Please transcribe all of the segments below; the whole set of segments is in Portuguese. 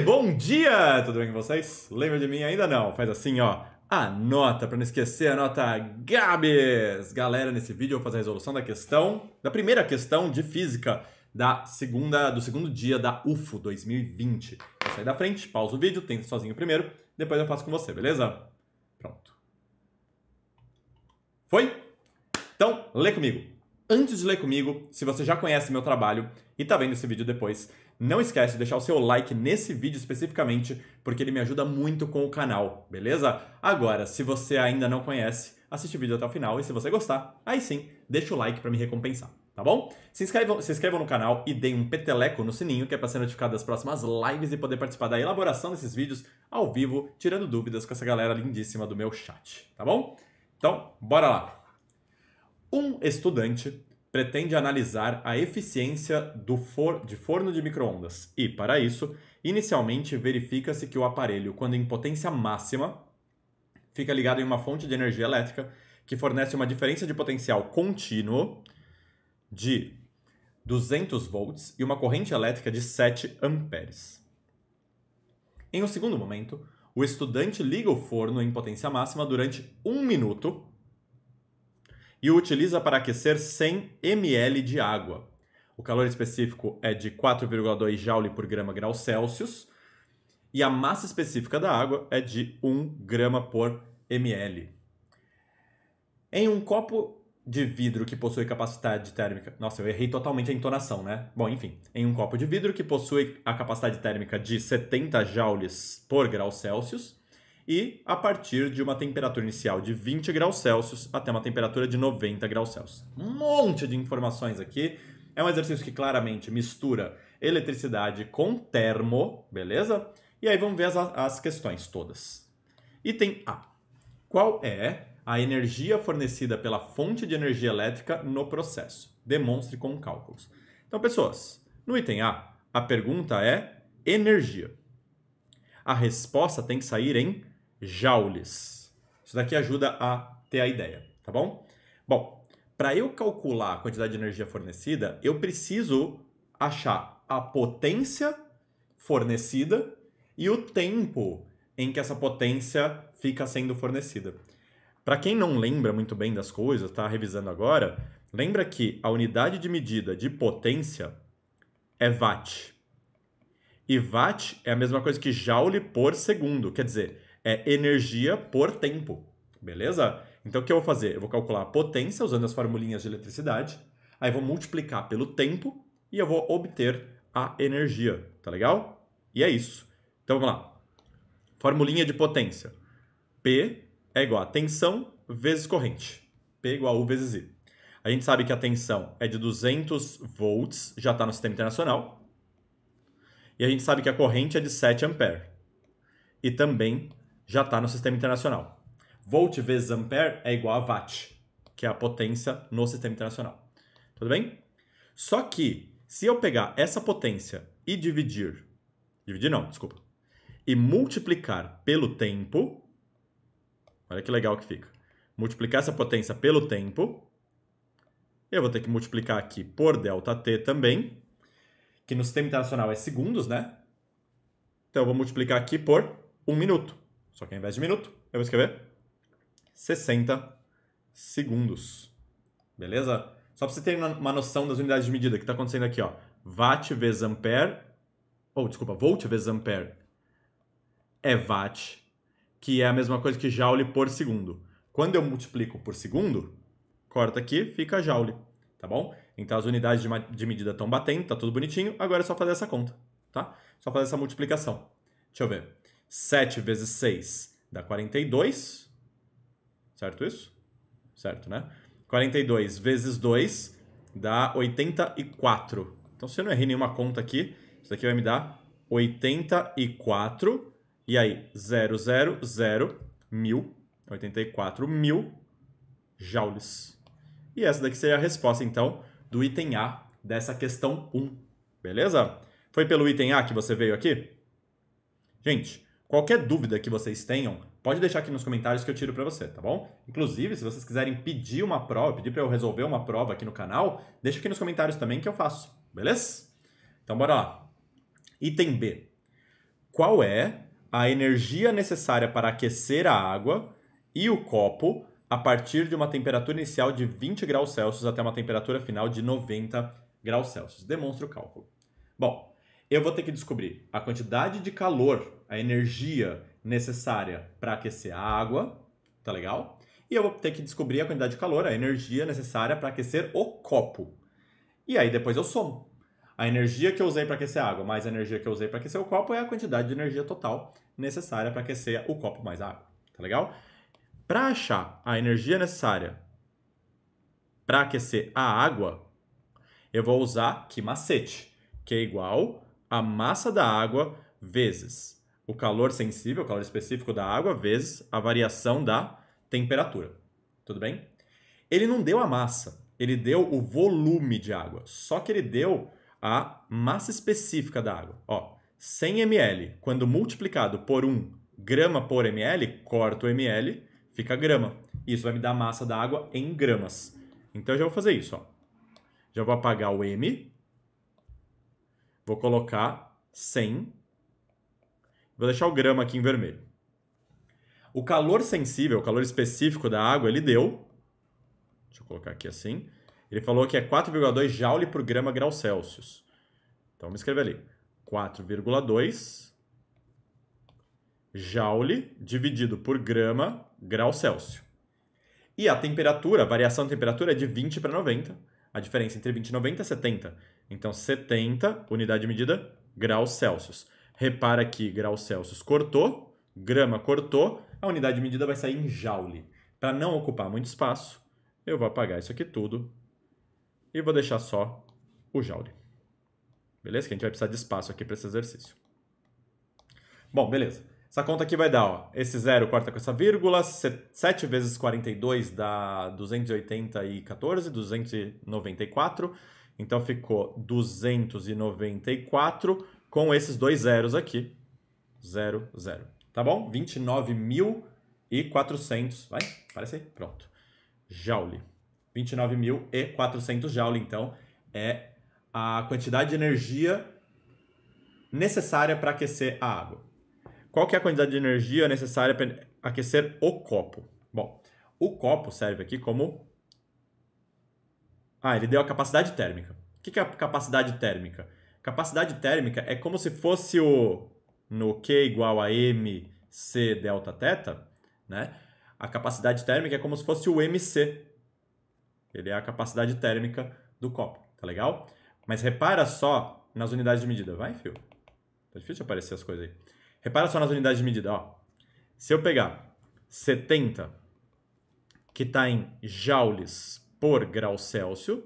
bom dia! Tudo bem com vocês? Lembra de mim ainda não? Faz assim, ó. Anota, para não esquecer, anota Gabs! Galera, nesse vídeo eu vou fazer a resolução da questão, da primeira questão de física da segunda, do segundo dia da UFO 2020. Sai da frente, pausa o vídeo, tenta sozinho primeiro, depois eu faço com você, beleza? Pronto. Foi? Então, lê comigo. Antes de ler comigo, se você já conhece meu trabalho e tá vendo esse vídeo depois, não esquece de deixar o seu like nesse vídeo especificamente, porque ele me ajuda muito com o canal, beleza? Agora, se você ainda não conhece, assiste o vídeo até o final e se você gostar, aí sim, deixa o like para me recompensar, tá bom? Se inscrevam, se inscrevam no canal e deem um peteleco no sininho, que é para ser notificado das próximas lives e poder participar da elaboração desses vídeos ao vivo, tirando dúvidas com essa galera lindíssima do meu chat, tá bom? Então, bora lá! Um estudante pretende analisar a eficiência do for de forno de microondas e, para isso, inicialmente verifica-se que o aparelho, quando em potência máxima, fica ligado em uma fonte de energia elétrica que fornece uma diferença de potencial contínuo de 200 volts e uma corrente elétrica de 7 amperes. Em um segundo momento, o estudante liga o forno em potência máxima durante um minuto e o utiliza para aquecer 100 ml de água. O calor específico é de 4,2 Joule por grama grau Celsius e a massa específica da água é de 1 grama por ml. Em um copo de vidro que possui capacidade térmica. Nossa, eu errei totalmente a entonação, né? Bom, enfim, em um copo de vidro que possui a capacidade térmica de 70 joules por grau Celsius, e a partir de uma temperatura inicial de 20 graus Celsius até uma temperatura de 90 graus Celsius. Um monte de informações aqui. É um exercício que claramente mistura eletricidade com termo, beleza? E aí vamos ver as, as questões todas. Item A. Qual é a energia fornecida pela fonte de energia elétrica no processo? Demonstre com cálculos. Então, pessoas, no item A, a pergunta é energia. A resposta tem que sair em joules. Isso daqui ajuda a ter a ideia, tá bom? Bom, para eu calcular a quantidade de energia fornecida, eu preciso achar a potência fornecida e o tempo em que essa potência fica sendo fornecida. Para quem não lembra muito bem das coisas, está revisando agora, lembra que a unidade de medida de potência é watt. E watt é a mesma coisa que joule por segundo, quer dizer, é energia por tempo, beleza? Então o que eu vou fazer? Eu vou calcular a potência usando as formulinhas de eletricidade, aí vou multiplicar pelo tempo e eu vou obter a energia, tá legal? E é isso. Então vamos lá. Formulinha de potência. P é igual a tensão vezes corrente. P igual a U vezes I. A gente sabe que a tensão é de 200 volts, já está no sistema internacional. E a gente sabe que a corrente é de 7 ampere. E também já está no sistema internacional. Volt vezes ampere é igual a watt, que é a potência no sistema internacional. Tudo bem? Só que se eu pegar essa potência e dividir, dividir não, desculpa, e multiplicar pelo tempo, olha que legal que fica. Multiplicar essa potência pelo tempo, eu vou ter que multiplicar aqui por ΔT também, que no sistema internacional é segundos, né? Então eu vou multiplicar aqui por um minuto. Só que ao invés de minuto, eu vou escrever 60 segundos. Beleza? Só para você ter uma noção das unidades de medida que está acontecendo aqui, ó. Watt vezes ampere, ou oh, desculpa, volt vezes ampere é watt, que é a mesma coisa que joule por segundo. Quando eu multiplico por segundo, corta aqui, fica joule, tá bom? Então as unidades de, de medida estão batendo, tá tudo bonitinho. Agora é só fazer essa conta, tá? Só fazer essa multiplicação. Deixa eu ver. 7 vezes 6 dá 42. Certo isso? Certo, né? 42 vezes 2 dá 84. Então, se eu não errei nenhuma conta aqui, isso aqui vai me dar 84. E aí, 0, 0, 0, 1000. 84 mil joules. E essa daqui seria a resposta, então, do item A dessa questão 1, beleza? Foi pelo item A que você veio aqui? Gente, qualquer dúvida que vocês tenham, pode deixar aqui nos comentários que eu tiro para você, tá bom? Inclusive, se vocês quiserem pedir uma prova, pedir para eu resolver uma prova aqui no canal, deixa aqui nos comentários também que eu faço, beleza? Então bora lá. Item B. Qual é a energia necessária para aquecer a água e o copo a partir de uma temperatura inicial de 20 graus Celsius até uma temperatura final de 90 graus Celsius. Demonstra o cálculo. Bom, eu vou ter que descobrir a quantidade de calor, a energia necessária para aquecer a água, tá legal? E eu vou ter que descobrir a quantidade de calor, a energia necessária para aquecer o copo. E aí depois eu somo. A energia que eu usei para aquecer a água mais a energia que eu usei para aquecer o copo é a quantidade de energia total necessária para aquecer o copo mais a água. Tá legal? Para achar a energia necessária para aquecer a água, eu vou usar que macete, que é igual a massa da água vezes o calor sensível, o calor específico da água, vezes a variação da temperatura. Tudo bem? Ele não deu a massa, ele deu o volume de água. Só que ele deu a massa específica da água. Ó, 100 ml, quando multiplicado por 1 grama por ml, corta o ml, fica grama. Isso vai me dar a massa da água em gramas. Então, eu já vou fazer isso. Ó. Já vou apagar o M. Vou colocar 100. Vou deixar o grama aqui em vermelho. O calor sensível, o calor específico da água, ele deu. Deixa eu colocar aqui assim. Ele falou que é 4,2 joule por grama grau Celsius. Então, vamos escrever ali. 4,2 joule dividido por grama graus Celsius. E a temperatura, a variação da temperatura é de 20 para 90. A diferença entre 20 e 90 é 70. Então, 70, unidade de medida, graus Celsius. Repara que graus Celsius cortou, grama cortou, a unidade de medida vai sair em joule. Para não ocupar muito espaço, eu vou apagar isso aqui tudo e vou deixar só o joule. Beleza? Que a gente vai precisar de espaço aqui para esse exercício. Bom, beleza. Essa conta aqui vai dar, ó, esse zero corta com essa vírgula, 7 vezes 42 dá 280 e 294. Então ficou 294 com esses dois zeros aqui. 0, 0. Tá bom? 29.400. Vai, Parece aí. Pronto. Joule. 29.400 joule, então, é a quantidade de energia necessária para aquecer a água. Qual que é a quantidade de energia necessária para aquecer o copo? Bom, o copo serve aqui como... Ah, ele deu a capacidade térmica. O que é a capacidade térmica? Capacidade térmica é como se fosse o... No Q igual a MC delta teta, né? A capacidade térmica é como se fosse o MC. Ele é a capacidade térmica do copo, tá legal? Mas repara só nas unidades de medida. Vai, fio. Tá difícil aparecer as coisas aí. Repara só nas unidades de medida, ó. Se eu pegar 70, que está em joules por grau Celsius,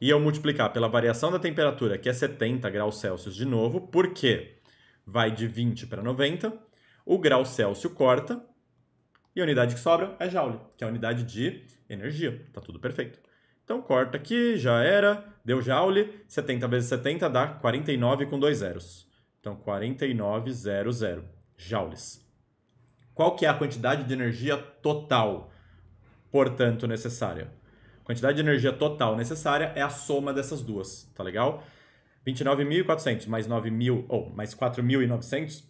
e eu multiplicar pela variação da temperatura, que é 70 graus Celsius de novo, porque vai de 20 para 90, o grau Celsius corta, e a unidade que sobra é joule, que é a unidade de energia. Tá tudo perfeito. Então corta aqui, já era, deu joule, 70 vezes 70 dá 49 com dois zeros. Então, 49,00 joules. Qual que é a quantidade de energia total, portanto, necessária? A quantidade de energia total necessária é a soma dessas duas, tá legal? 29.400 mais 9.000, ou oh, mais 4.900,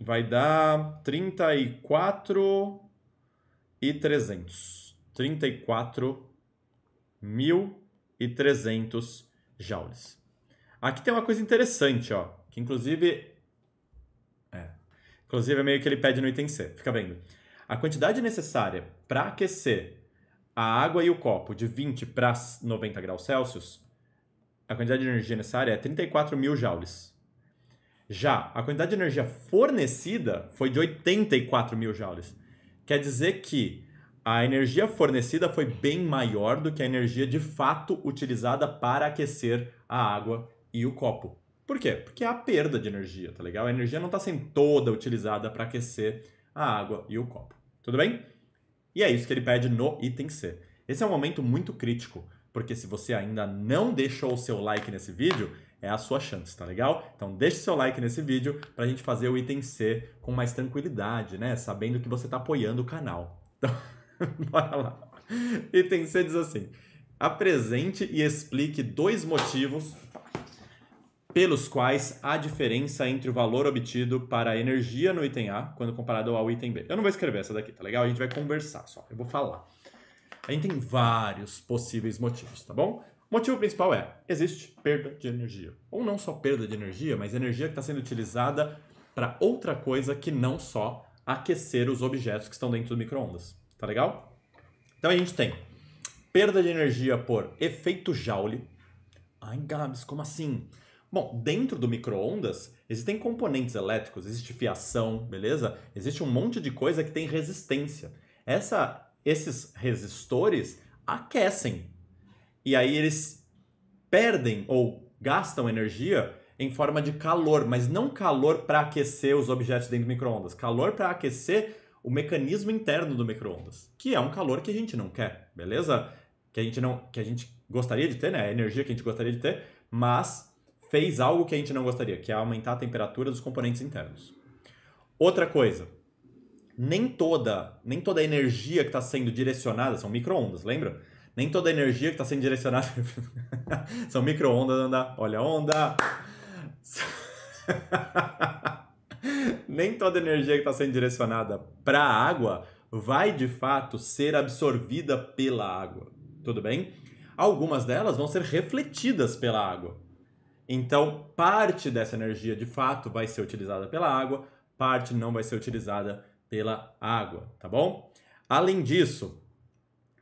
vai dar 34.300. e 34.300 joules. Aqui tem uma coisa interessante, ó. Que inclusive. É. Inclusive é meio que ele pede no item C. Fica vendo. A quantidade necessária para aquecer a água e o copo de 20 para 90 graus Celsius, a quantidade de energia necessária é 34 mil joules. Já a quantidade de energia fornecida foi de 84 mil joules. Quer dizer que a energia fornecida foi bem maior do que a energia de fato utilizada para aquecer a água e o copo. Por quê? Porque há perda de energia, tá legal? A energia não está sendo toda utilizada para aquecer a água e o copo. Tudo bem? E é isso que ele pede no item C. Esse é um momento muito crítico, porque se você ainda não deixou o seu like nesse vídeo, é a sua chance, tá legal? Então deixe seu like nesse vídeo para a gente fazer o item C com mais tranquilidade, né? Sabendo que você está apoiando o canal. Então, bora lá. Item C diz assim: apresente e explique dois motivos pelos quais há diferença entre o valor obtido para a energia no item A quando comparado ao item B. Eu não vou escrever essa daqui, tá legal? A gente vai conversar só, eu vou falar. A gente tem vários possíveis motivos, tá bom? O motivo principal é, existe perda de energia. Ou não só perda de energia, mas energia que está sendo utilizada para outra coisa que não só aquecer os objetos que estão dentro do micro-ondas, tá legal? Então a gente tem perda de energia por efeito Joule. Ai, Gabs, como assim? Bom, dentro do micro-ondas existem componentes elétricos, existe fiação, beleza? Existe um monte de coisa que tem resistência. Essa, esses resistores aquecem e aí eles perdem ou gastam energia em forma de calor, mas não calor para aquecer os objetos dentro do micro-ondas, calor para aquecer o mecanismo interno do micro-ondas, que é um calor que a gente não quer, beleza? Que a gente não, que a gente gostaria de ter, né? A energia que a gente gostaria de ter, mas fez algo que a gente não gostaria, que é aumentar a temperatura dos componentes internos. Outra coisa, nem toda, nem toda a energia que está sendo direcionada, são microondas, lembra? Nem toda a energia que está sendo direcionada são microondas, onda, olha a onda. nem toda a energia que está sendo direcionada para a água vai de fato ser absorvida pela água, tudo bem? Algumas delas vão ser refletidas pela água. Então, parte dessa energia de fato vai ser utilizada pela água, parte não vai ser utilizada pela água, tá bom? Além disso,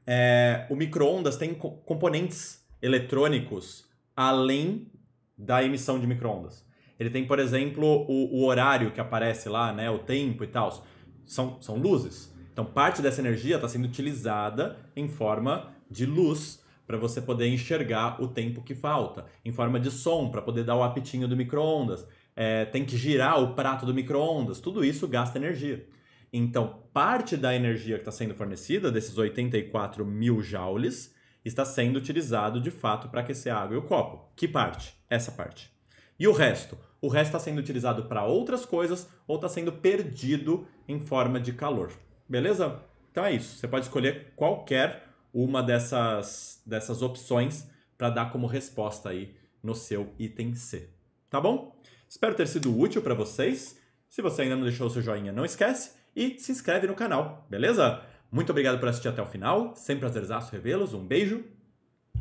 é, o micro-ondas tem co componentes eletrônicos além da emissão de micro-ondas. Ele tem, por exemplo, o, o, horário que aparece lá, né, o tempo e tal. São, são luzes. Então, parte dessa energia está sendo utilizada em forma de luz para você poder enxergar o tempo que falta, em forma de som, para poder dar o apitinho do micro-ondas, é, tem que girar o prato do micro-ondas, tudo isso gasta energia. Então, parte da energia que está sendo fornecida, desses 84 mil joules, está sendo utilizado de fato para aquecer a água e o copo. Que parte? Essa parte. E o resto? O resto está sendo utilizado para outras coisas ou está sendo perdido em forma de calor. Beleza? Então é isso. Você pode escolher qualquer uma dessas, dessas opções para dar como resposta aí no seu item C. Tá bom? Espero ter sido útil para vocês. Se você ainda não deixou o seu joinha, não esquece e se inscreve no canal, beleza? Muito obrigado por assistir até o final. Sempre prazerzaço revê-los. Um beijo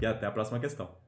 e até a próxima questão.